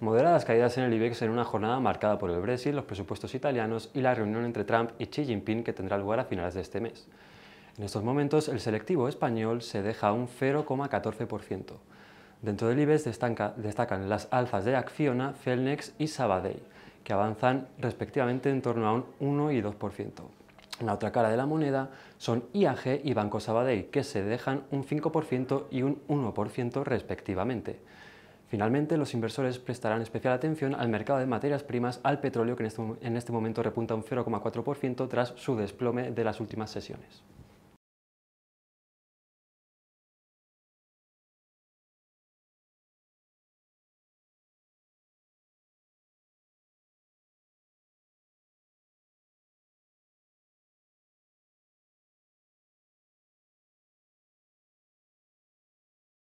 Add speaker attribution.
Speaker 1: moderadas caídas en el IBEX en una jornada marcada por el Brexit, los presupuestos italianos y la reunión entre Trump y Xi Jinping que tendrá lugar a finales de este mes. En estos momentos, el selectivo español se deja un 0,14%. Dentro del IBEX destacan las alzas de Acciona, Felnex y Sabadell, que avanzan respectivamente en torno a un 1 y 2%. En la otra cara de la moneda son IAG y Banco Sabadell, que se dejan un 5% y un 1% respectivamente. Finalmente, los inversores prestarán especial atención al mercado de materias primas, al petróleo, que en este, este momento repunta un 0,4% tras su desplome de las últimas
Speaker 2: sesiones.